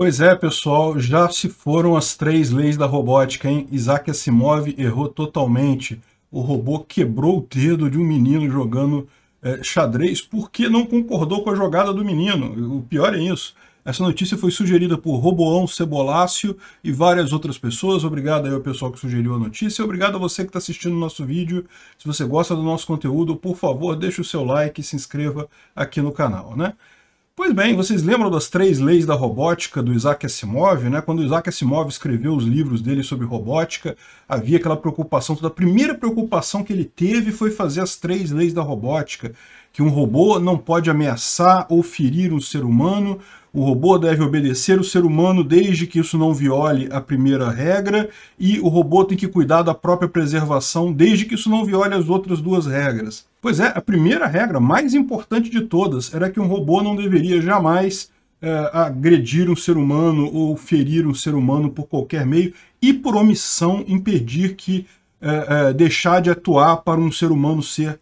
Pois é, pessoal, já se foram as três leis da robótica, hein? Isaac Asimov errou totalmente. O robô quebrou o dedo de um menino jogando é, xadrez porque não concordou com a jogada do menino. O pior é isso. Essa notícia foi sugerida por Roboão Cebolácio e várias outras pessoas. Obrigado aí ao pessoal que sugeriu a notícia. Obrigado a você que está assistindo o nosso vídeo. Se você gosta do nosso conteúdo, por favor, deixe o seu like e se inscreva aqui no canal, né? Pois bem, vocês lembram das três leis da robótica do Isaac Asimov? Né? Quando Isaac Asimov escreveu os livros dele sobre robótica, havia aquela preocupação, toda a primeira preocupação que ele teve foi fazer as três leis da robótica, que um robô não pode ameaçar ou ferir um ser humano, o robô deve obedecer o ser humano desde que isso não viole a primeira regra e o robô tem que cuidar da própria preservação desde que isso não viole as outras duas regras. Pois é, a primeira regra, mais importante de todas, era que um robô não deveria jamais é, agredir um ser humano ou ferir um ser humano por qualquer meio e, por omissão, impedir que é, é, deixar de atuar para um ser humano ser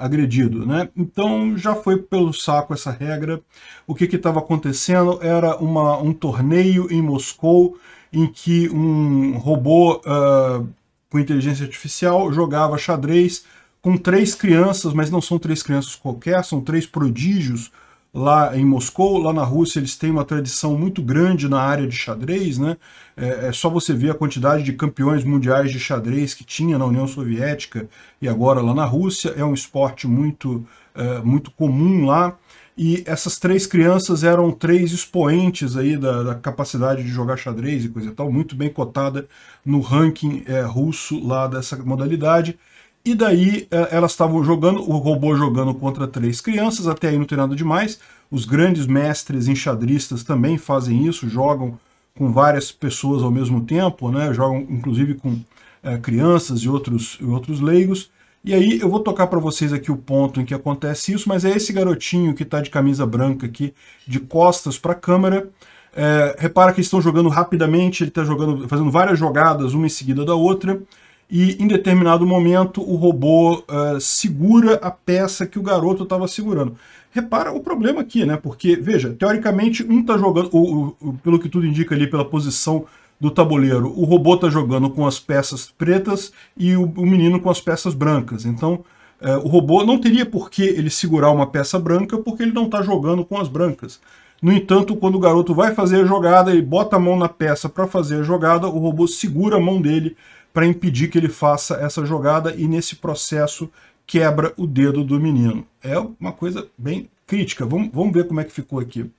agredido. Né? Então já foi pelo saco essa regra. O que estava acontecendo era uma, um torneio em Moscou em que um robô ah, com inteligência artificial jogava xadrez com três crianças, mas não são três crianças qualquer, são três prodígios lá em Moscou, lá na Rússia eles têm uma tradição muito grande na área de xadrez, né? É, é, só você ver a quantidade de campeões mundiais de xadrez que tinha na União Soviética e agora lá na Rússia, é um esporte muito, é, muito comum lá. E essas três crianças eram três expoentes aí da, da, capacidade de jogar xadrez e coisa e tal, muito bem cotada no ranking é, russo lá dessa modalidade. E daí é, elas estavam jogando, o robô jogando contra três crianças, até aí não tem nada demais. Os grandes mestres enxadristas também fazem isso, jogam com várias pessoas ao mesmo tempo, né? jogam inclusive com é, crianças e outros, e outros leigos. E aí eu vou tocar para vocês aqui o ponto em que acontece isso, mas é esse garotinho que está de camisa branca aqui, de costas para a câmera, é, repara que estão jogando rapidamente, ele está jogando, fazendo várias jogadas, uma em seguida da outra e em determinado momento o robô uh, segura a peça que o garoto estava segurando. Repara o problema aqui, né? Porque, veja, teoricamente um está jogando, o, o, pelo que tudo indica ali pela posição do tabuleiro, o robô está jogando com as peças pretas e o, o menino com as peças brancas. Então, uh, o robô não teria por que ele segurar uma peça branca porque ele não está jogando com as brancas. No entanto, quando o garoto vai fazer a jogada, ele bota a mão na peça para fazer a jogada, o robô segura a mão dele para impedir que ele faça essa jogada e nesse processo quebra o dedo do menino. É uma coisa bem crítica. Vamos, vamos ver como é que ficou aqui.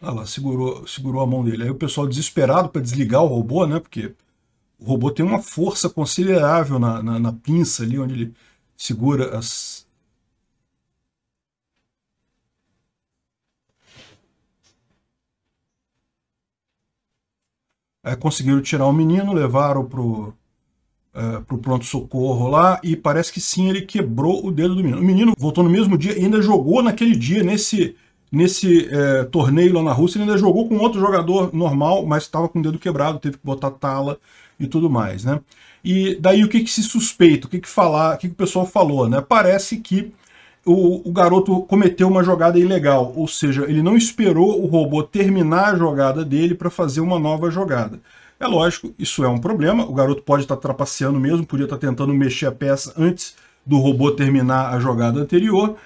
Olha ah lá, segurou, segurou a mão dele. Aí o pessoal desesperado para desligar o robô, né? Porque o robô tem uma força considerável na, na, na pinça ali, onde ele segura as, é, conseguiram tirar o menino, levaram pro, é, pro pronto-socorro lá e parece que sim, ele quebrou o dedo do menino. O menino voltou no mesmo dia e ainda jogou naquele dia, nesse, nesse é, torneio lá na Rússia, ele ainda jogou com outro jogador normal, mas estava com o dedo quebrado, teve que botar tala e tudo mais, né? E daí o que, que se suspeita, o que, que falar, o que, que o pessoal falou, né? Parece que o, o, garoto cometeu uma jogada ilegal, ou seja, ele não esperou o robô terminar a jogada dele para fazer uma nova jogada. É lógico, isso é um problema, o garoto pode estar tá trapaceando mesmo, podia estar tá tentando mexer a peça antes do robô terminar a jogada anterior,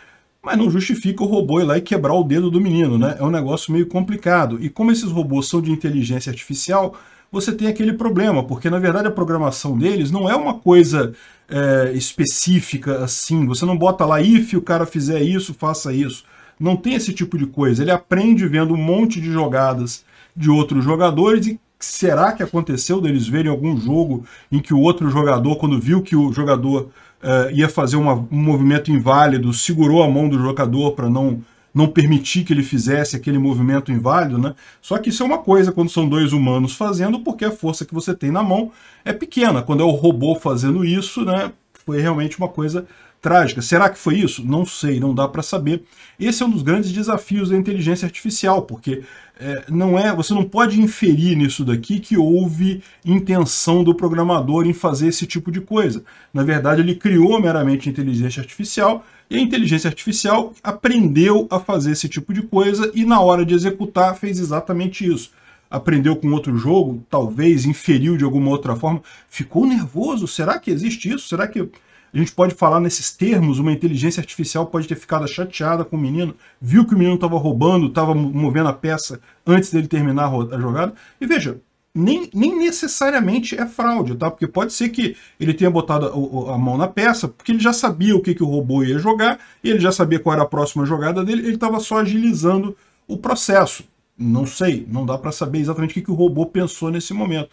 mas não justifica o robô ir lá e quebrar o dedo do menino, né? É um negócio meio complicado. E como esses robôs são de inteligência artificial, você tem aquele problema, porque na verdade a programação deles não é uma coisa é, específica assim, você não bota lá, if o cara fizer isso, faça isso. Não tem esse tipo de coisa, ele aprende vendo um monte de jogadas de outros jogadores e será que aconteceu deles verem algum jogo em que o outro jogador, quando viu que o jogador uh, ia fazer uma, um movimento inválido, segurou a mão do jogador para não não permitir que ele fizesse aquele movimento inválido, né? Só que isso é uma coisa quando são dois humanos fazendo, porque a força que você tem na mão é pequena. Quando é o robô fazendo isso, né? Foi realmente uma coisa trágica. Será que foi isso? Não sei, não dá para saber. Esse é um dos grandes desafios da inteligência artificial, porque é, não é, você não pode inferir nisso daqui que houve intenção do programador em fazer esse tipo de coisa. Na verdade, ele criou meramente inteligência artificial e a inteligência artificial aprendeu a fazer esse tipo de coisa e na hora de executar fez exatamente isso. Aprendeu com outro jogo, talvez inferiu de alguma outra forma, ficou nervoso. Será que existe isso? Será que a gente pode falar nesses termos? Uma inteligência artificial pode ter ficado chateada com o menino, viu que o menino estava roubando, estava movendo a peça antes dele terminar a jogada. E veja, nem, nem necessariamente é fraude, tá? Porque pode ser que ele tenha botado a, a, mão na peça, porque ele já sabia o que, que o robô ia jogar, e ele já sabia qual era a próxima jogada dele, ele estava só agilizando o processo. Não sei, não dá para saber exatamente o que, que o robô pensou nesse momento.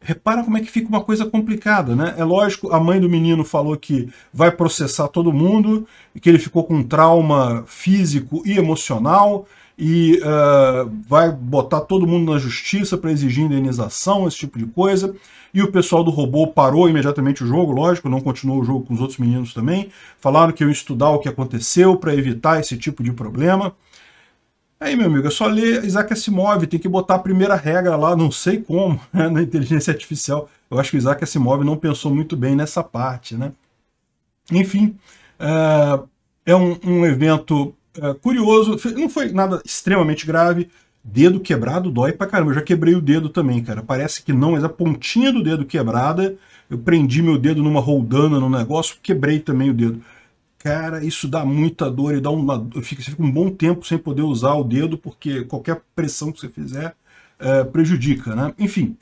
Repara como é que fica uma coisa complicada, né? É lógico, a mãe do menino falou que vai processar todo mundo, que ele ficou com um trauma físico e emocional, e uh, vai botar todo mundo na justiça para exigir indenização, esse tipo de coisa. E o pessoal do robô parou imediatamente o jogo, lógico, não continuou o jogo com os outros meninos também. Falaram que iam estudar o que aconteceu para evitar esse tipo de problema. Aí, meu amigo, é só ler Isaac Asimov, tem que botar a primeira regra lá, não sei como, né, na inteligência artificial. Eu acho que Isaac Asimov não pensou muito bem nessa parte, né? Enfim, é, é um, um evento é, curioso, não foi nada extremamente grave, dedo quebrado dói pra caramba, eu já quebrei o dedo também, cara, parece que não, mas a pontinha do dedo quebrada, eu prendi meu dedo numa roldana no negócio, quebrei também o dedo. Cara, isso dá muita dor e dá uma, você fica um bom tempo sem poder usar o dedo, porque qualquer pressão que você fizer é, prejudica, né? Enfim,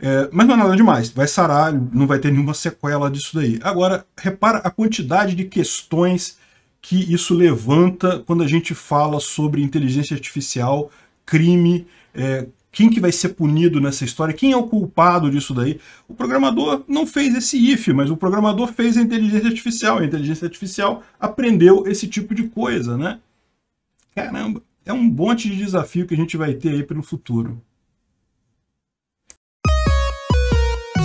é, mas não é nada demais, vai sarar, não vai ter nenhuma sequela disso daí. Agora, repara a quantidade de questões que isso levanta quando a gente fala sobre inteligência artificial, crime, é, quem que vai ser punido nessa história? Quem é o culpado disso daí? O programador não fez esse if, mas o programador fez a inteligência artificial. A inteligência artificial aprendeu esse tipo de coisa, né? Caramba, é um monte de desafio que a gente vai ter aí pelo futuro.